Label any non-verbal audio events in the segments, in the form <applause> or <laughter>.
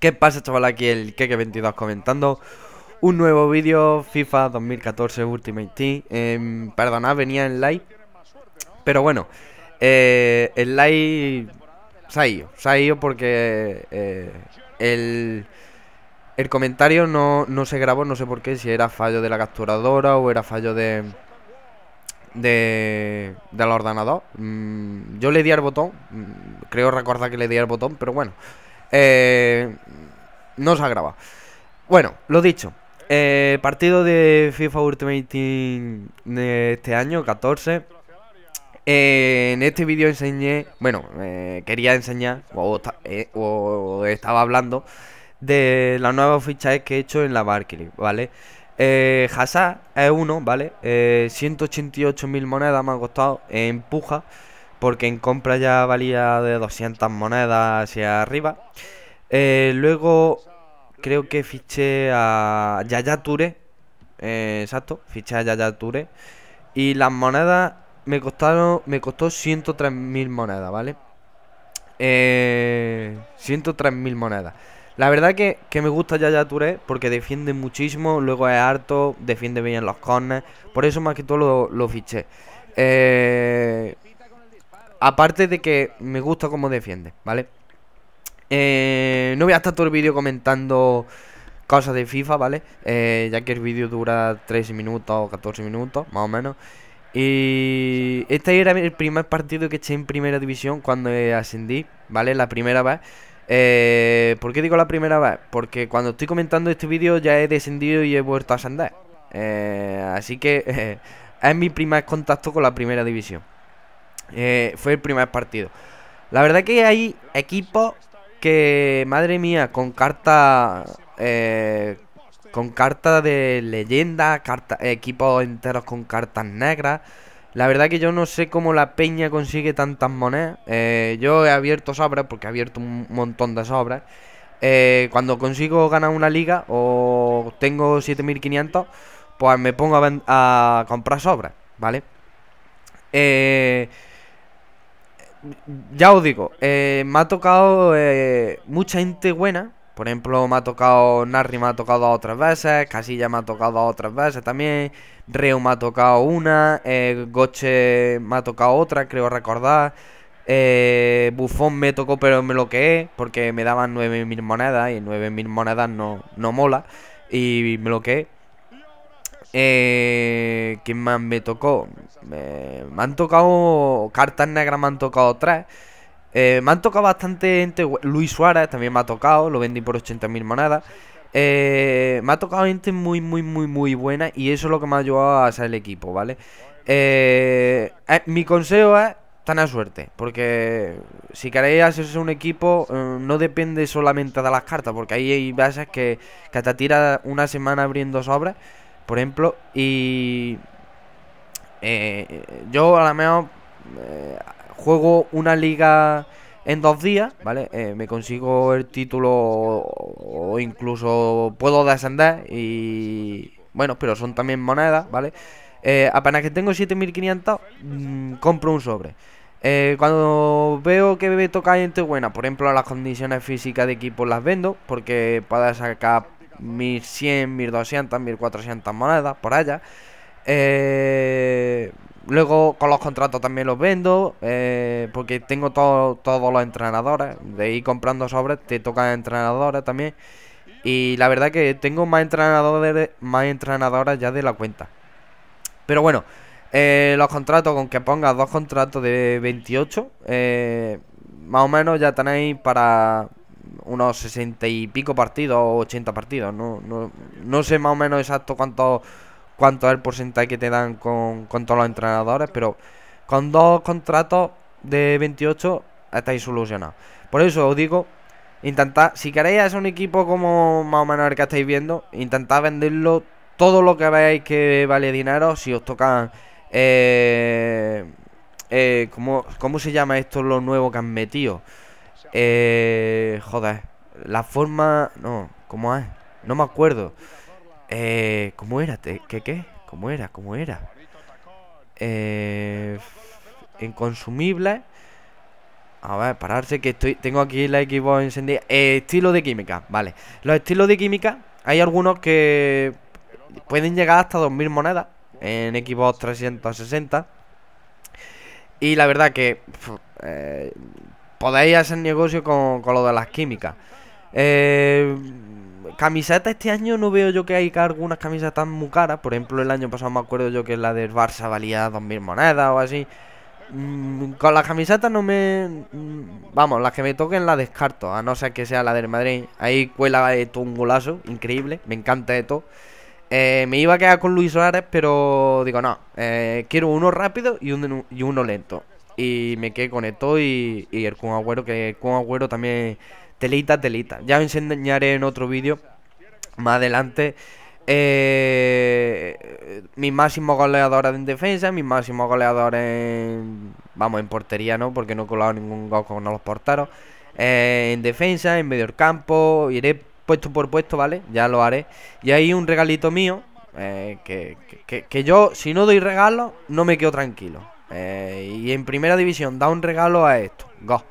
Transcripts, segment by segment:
¿Qué pasa chaval? Aquí el Keke22 comentando un nuevo vídeo FIFA 2014 Ultimate Team eh, Perdonad, venía en live Pero bueno, eh, el live se ha ido, se ha ido porque eh, el, el comentario no, se grabó, no sé por qué, si era fallo de la capturadora o era fallo de... De, del ordenador mm, Yo le di al botón mm, Creo recordar que le di al botón Pero bueno eh, no se ha grabado. Bueno, lo dicho. Eh, partido de FIFA Ultimate de este año, 14. Eh, en este vídeo enseñé, bueno, quería enseñar, o, estaba hablando, de la nueva ficha que he hecho en la Barclays ¿vale? Hazard es uno, ¿vale? 188.000 monedas me ha costado en porque en compra ya valía de 200 monedas hacia arriba. Eh, luego creo que fiché a Yaya Touré, eh, exacto, fiché a Yaya Touré. Y las monedas me costaron, me costó 103.000 monedas, ¿vale? Eh, 103.000 monedas. La verdad que, me gusta Yaya Touré porque defiende muchísimo, luego es harto, defiende bien los corners, por eso más que todo lo, lo fiché. Eh, Aparte de que me gusta cómo defiende, ¿vale? Eh, no voy a estar todo el vídeo comentando cosas de FIFA, ¿vale? Eh, ya que el vídeo dura 13 minutos o 14 minutos, más o menos. Y este era el primer partido que eché en primera división cuando ascendí, ¿vale? La primera vez. Eh, ¿Por qué digo la primera vez? Porque cuando estoy comentando este vídeo ya he descendido y he vuelto a ascender. así que <laughs> es mi primer contacto con la primera división. Eh, fue el primer partido. La verdad que hay equipos que, madre mía, con cartas eh, con carta de leyenda, carta, equipos enteros con cartas negras. La verdad que yo no sé cómo la peña consigue tantas monedas. Eh, yo he abierto sobras, porque he abierto un montón de sobras. cuando consigo ganar una liga o tengo 7500, pues me pongo a, a comprar sobras, ¿vale? Eh, ya os digo, eh, me ha tocado eh, mucha gente buena. Por ejemplo, me ha tocado Narri, me ha tocado otras veces. Casilla me ha tocado otras veces también. Reu me ha tocado una. Eh, Goche me ha tocado otra, creo recordar. Bufón me tocó, pero me lo Porque me daban 9.000 monedas. Y 9.000 monedas no, mola. Y me lo ¿Quién más me tocó? Me, han tocado. Cartas negras me han tocado tres. Eh, me han tocado bastante gente. Luis Suárez también me ha tocado. Lo vendí por 80.000 monedas. Eh, me ha tocado gente muy, muy, muy, muy buena. Y eso es lo que me ha ayudado a hacer el equipo, ¿vale? Eh, mi consejo es tan a suerte. Porque si queréis hacerse un equipo, no depende solamente de las cartas. Porque ahí hay bases que, que te tira una semana abriendo sobras por ejemplo. Y eh, yo a lo mejor eh, juego una liga en dos días, ¿vale? Eh, me consigo el título o, incluso puedo descender y... Bueno, pero son también monedas, ¿vale? apenas que tengo 7500, mm, compro un sobre. cuando veo que me toca gente buena, por ejemplo, las condiciones físicas de equipo las vendo, porque para sacar 1100, 1200, 1400 monedas por allá. Eh, luego con los contratos también los vendo, eh, porque tengo todos los entrenadores. De ir comprando sobres, te tocan entrenadores también. Y la verdad que tengo más entrenadores, más entrenadoras ya de la cuenta. Pero bueno, eh, los contratos, con que pongas dos contratos de 28, eh, más o menos ya tenéis para unos 60 y pico partidos o 80 partidos. No, no sé más o menos exacto cuántos cuánto es el porcentaje que te dan con, todos los entrenadores, pero con dos contratos de 28 estáis solucionados. Por eso os digo, intentad, si queréis hacer un equipo como más o menos el que estáis viendo, intentad venderlo todo lo que veáis que vale dinero, si os toca... Eh, eh, ¿cómo, se llama esto lo nuevo que han metido? Eh, joder, la forma... No, ¿cómo es? No me acuerdo. Eh, ¿Cómo era? ¿Qué qué? ¿Cómo era? ¿Cómo era? Eh, consumible. A ver, pararse que estoy, tengo aquí la Xbox encendida. Eh, estilo de química, vale. Los estilos de química, hay algunos que pueden llegar hasta 2000 monedas en Xbox 360. Y la verdad que eh, podéis hacer negocio con, con lo de las químicas. Eh, camiseta este año no veo yo que hay algunas camisetas muy caras. Por ejemplo, el año pasado me acuerdo yo que la del Barça valía 2.000 monedas o así. Mm, con las camisetas no me... Mm, vamos, las que me toquen las descarto, a no ser que sea la del Madrid. Ahí cuela esto un golazo, increíble, me encanta esto. Eh, me iba a quedar con Luis Suárez, pero digo, no, eh, quiero uno rápido y, y uno lento. Y me quedé con esto y, y el Kun Agüero, que el Kun Agüero también Telita, telita. Ya os enseñaré en otro vídeo más adelante eh, mis máximos goleadores en defensa, mis máximos goleadores en, vamos, en portería, ¿no? Porque no he colado ningún gol con los portaron eh, en defensa, en medio del campo, iré puesto por puesto, ¿vale? Ya lo haré. Y hay un regalito mío, eh, que, que, que, yo, si no doy regalo, no me quedo tranquilo. Eh, y en primera división da un regalo a esto, go.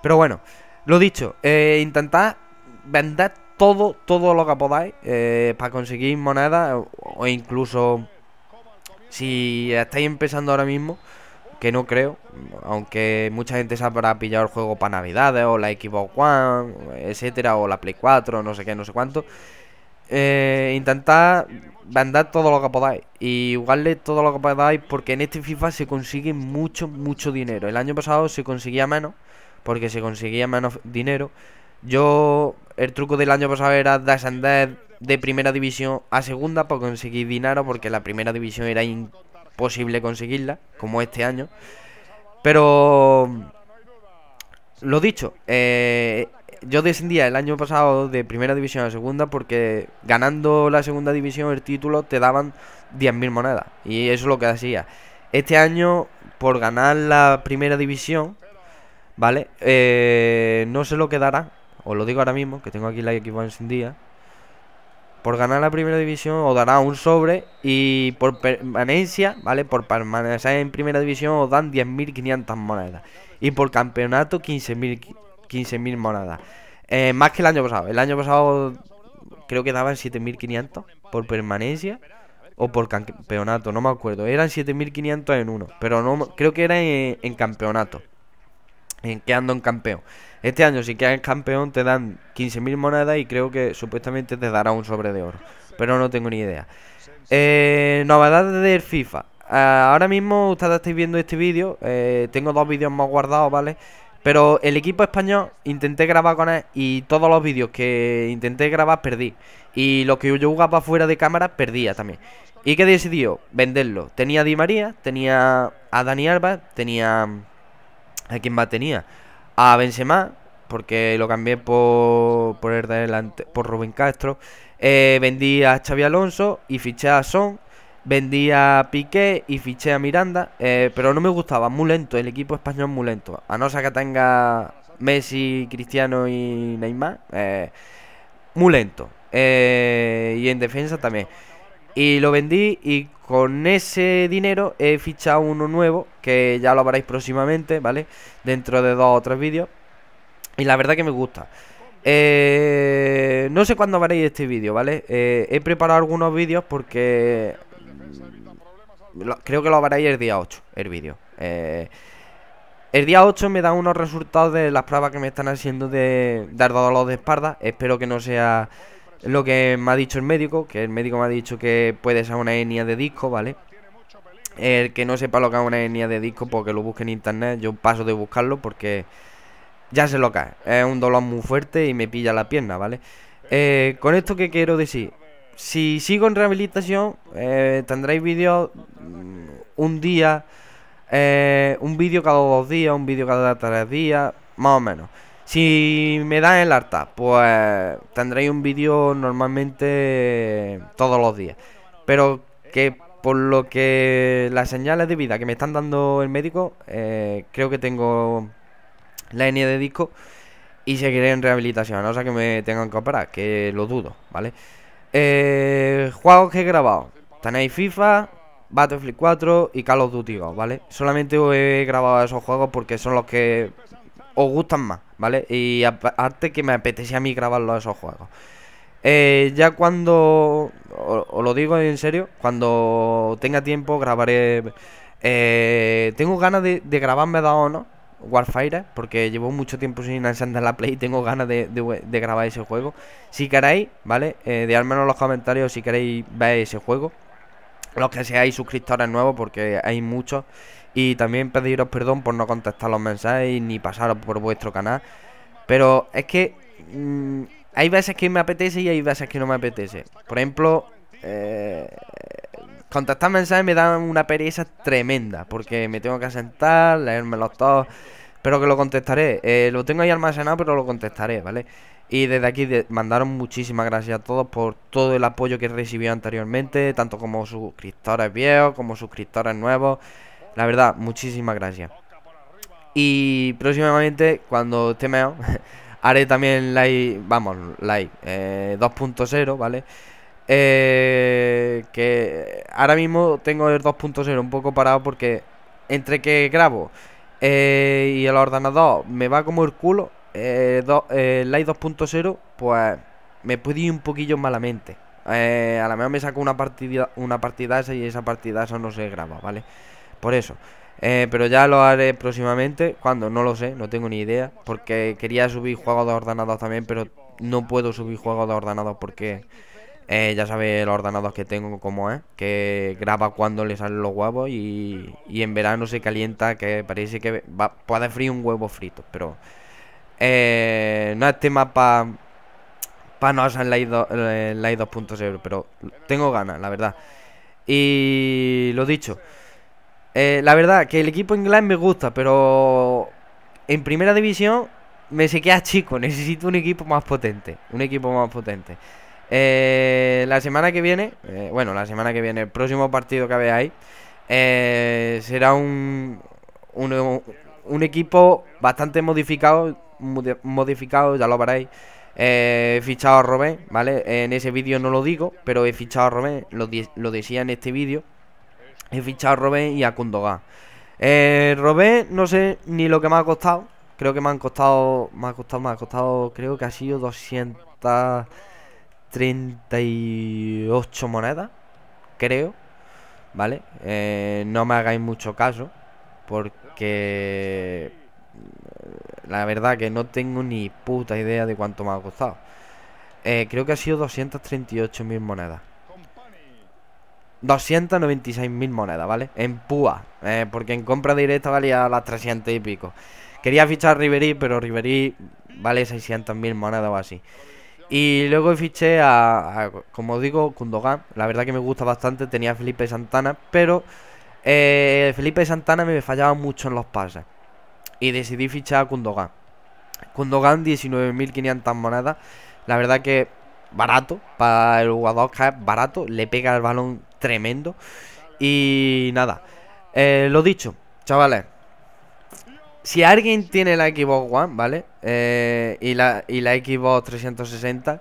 Pero bueno. Lo dicho, eh, intentad vender todo, todo lo que podáis eh, para conseguir moneda o, incluso si estáis empezando ahora mismo, que no creo, aunque mucha gente se habrá pillado el juego para navidades o la Xbox One, etcétera, o la Play 4, no sé qué, no sé cuánto. Eh, intentad vender todo lo que podáis y jugarle todo lo que podáis porque en este FIFA se consigue mucho, mucho dinero. El año pasado se conseguía menos porque se conseguía menos dinero. Yo, el truco del año pasado era descender de primera división a segunda para conseguir dinero, porque la primera división era imposible conseguirla, como este año. Pero, lo dicho, eh, yo descendía el año pasado de primera división a segunda porque ganando la segunda división el título te daban 10.000 monedas. Y eso es lo que hacía. Este año, por ganar la primera división, Vale, eh, no sé lo que dará, os lo digo ahora mismo, que tengo aquí la equipo sin día. Por ganar la primera división os dará un sobre y por permanencia, ¿vale? Por permanecer en primera división os dan 10.500 monedas. Y por campeonato 15.000 monedas. Eh, más que el año pasado. El año pasado creo que daban 7.500 por permanencia o por campeonato, no me acuerdo. Eran 7.500 en uno, pero no creo que era en campeonato en que ando en campeón. Este año, si quedas campeón, te dan 15.000 monedas y creo que supuestamente te dará un sobre de oro. Pero no tengo ni idea. Eh, novedades del FIFA. Eh, ahora mismo ustedes estáis viendo este vídeo. Eh, tengo dos vídeos más guardados, ¿vale? Pero el equipo español intenté grabar con él y todos los vídeos que intenté grabar perdí. Y lo que yo jugaba fuera de cámara perdía también. ¿Y qué decidió? Venderlo. Tenía a Di María, tenía a Dani Alba, tenía ¿A quién más tenía? A Benzema, porque lo cambié por, por, Rubén Castro. Eh, vendí a Xavi Alonso y fiché a Son. Vendí a Piqué y fiché a Miranda. Eh, pero no me gustaba, muy lento. El equipo español muy lento. A no ser que tenga Messi, Cristiano y Neymar. Eh, muy lento. y en defensa también. Y lo vendí y con ese dinero he fichado uno nuevo, que ya lo veréis próximamente, ¿vale? Dentro de dos o tres vídeos. Y la verdad que me gusta. Eh, no sé cuándo veréis este vídeo, ¿vale? Eh, he preparado algunos vídeos porque... Mm, creo que lo veréis el día 8, el vídeo. Eh, el día 8 me da unos resultados de las pruebas que me están haciendo de, dar dolor de espalda. Espero que no sea lo que me ha dicho el médico, que el médico me ha dicho que puede ser una hernia de disco, ¿vale? El que no sepa lo que es una hernia de disco, porque pues lo busque en internet, yo paso de buscarlo porque ya se lo cae es. un dolor muy fuerte y me pilla la pierna, ¿vale? Eh, con esto que quiero decir, si sigo en rehabilitación, eh, tendréis vídeos mm, un día, eh, un vídeo cada dos días, un vídeo cada tres días, más o menos. Si me dan el harta, pues tendréis un vídeo normalmente todos los días. Pero que por lo que las señales de vida que me están dando el médico, eh, creo que tengo la hernia de disco y seguiré en rehabilitación. O sea que me tengan que operar, que lo dudo, ¿vale? Eh, juegos que he grabado. Tenéis FIFA, Battlefield 4 y Call of Duty, ¿vale? Solamente he grabado esos juegos porque son los que os gustan más, ¿vale? Y aparte que me apetece a mí grabarlo a esos juegos. Eh, ya cuando, os lo digo en serio, cuando tenga tiempo grabaré... Eh, tengo ganas de, grabarme da o no, Warfire, porque llevo mucho tiempo sin encender la Play y tengo ganas de, grabar ese juego. Si queréis, ¿vale? Eh, dejadme en los comentarios si queréis ver ese juego. Los que seáis suscriptores nuevos, porque hay muchos y también pediros perdón por no contestar los mensajes ni pasaros por vuestro canal. Pero es que mm, hay veces que me apetece y hay veces que no me apetece. Por ejemplo, eh, contestar mensajes me da una pereza tremenda. Porque me tengo que sentar, los todos. Pero que lo contestaré. Eh, lo tengo ahí almacenado, pero lo contestaré, ¿vale? Y desde aquí mandaron muchísimas gracias a todos por todo el apoyo que he recibido anteriormente, tanto como suscriptores viejos, como suscriptores nuevos. La verdad, muchísimas gracias. Y próximamente, cuando esté mejor, <laughs> haré también live, vamos, live 2.0, eh, ¿vale? Eh, que ahora mismo tengo el 2.0 un poco parado porque entre que grabo eh, y el ordenador me va como el culo, eh, eh Live 2.0, pues me puede ir un poquillo malamente. a lo mejor me saco una partida, una partida esa y esa partida esa no se graba, ¿vale? Por eso. Eh, pero ya lo haré próximamente. ¿Cuándo? No lo sé, no tengo ni idea. Porque quería subir juegos de ordenados también, pero no puedo subir juegos de ordenados porque eh, ya sabéis los ordenados que tengo como es. Que graba cuando le salen los huevos y, en verano se calienta, que parece que va, puede frío un huevo frito. Pero eh, no es tema para Para no hacer la 2.0, pero tengo ganas, la verdad. Y lo dicho. Eh, la verdad, que el equipo inglés me gusta, pero en primera división me se queda ah, chico. <laughs> Necesito un equipo más potente. Un equipo más potente. Eh, la semana que viene, eh, bueno, la semana que viene, el próximo partido que veáis, será un, un, equipo bastante modificado. Modificado, ya lo veréis. he fichado a Robén, ¿vale? En ese vídeo no lo digo, pero he fichado a Robén, lo decía en este vídeo. He fichado a Robé y a KundoGa Eh, Robé, no sé ni lo que me ha costado. Creo que me han costado. Me ha costado, me ha costado. Creo que ha sido 238 monedas. Creo. ¿Vale? Eh, no me hagáis mucho caso. Porque. Eh, la verdad que no tengo ni puta idea de cuánto me ha costado. Eh, creo que ha sido 238.000 monedas. 296.000 monedas, ¿vale? En púa, eh, porque en compra directa valía las 300 y pico. Quería fichar Riverí, pero Riverí vale 600.000 monedas o así. Y luego fiché a, como digo, Kundogan. La verdad que me gusta bastante. Tenía Felipe Santana, pero eh, Felipe Santana me fallaba mucho en los pases. Y decidí fichar a Kundogan. Kundogan, 19.500 monedas. La verdad que barato. Para el jugador que es barato. Le pega el balón tremendo. Y nada, eh, lo dicho, chavales. Si alguien tiene la Xbox One, ¿vale? Eh, y, la, y la Xbox 360,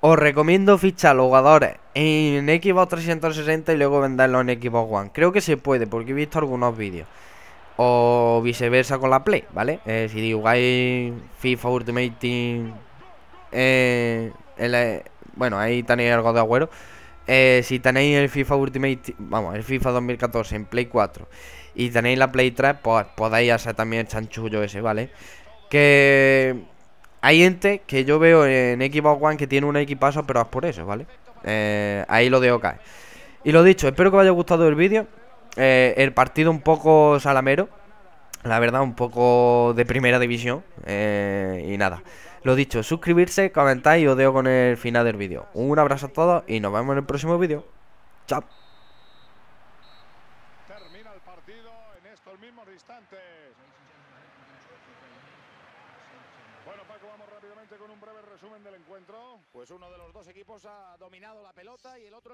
os recomiendo fichar los jugadores en Xbox 360 y luego venderlo en Xbox One. Creo que se puede, porque he visto algunos vídeos. O viceversa con la Play, ¿vale? Eh, si jugáis FIFA Ultimate Team, bueno, ahí tenéis algo de agüero. Eh, si tenéis el FIFA Ultimate, vamos, el FIFA 2014 en Play 4 y tenéis la Play 3, pues podéis hacer también el chanchullo ese, ¿vale? Que hay gente que yo veo en Xbox One que tiene un equipazo, pero es por eso, ¿vale? Eh, ahí lo dejo caer. Y lo dicho, espero que os haya gustado el vídeo. Eh, el partido un poco salamero, la verdad, un poco de primera división. y nada. Lo dicho, suscribirse, comentar y os dejo con el final del vídeo. Un abrazo a todos y nos vemos en el próximo vídeo. Chao. Termina el partido en estos mismos instantes. Bueno, Paco, vamos rápidamente con un breve resumen del encuentro. Pues uno de los dos equipos ha dominado la pelota y el otro...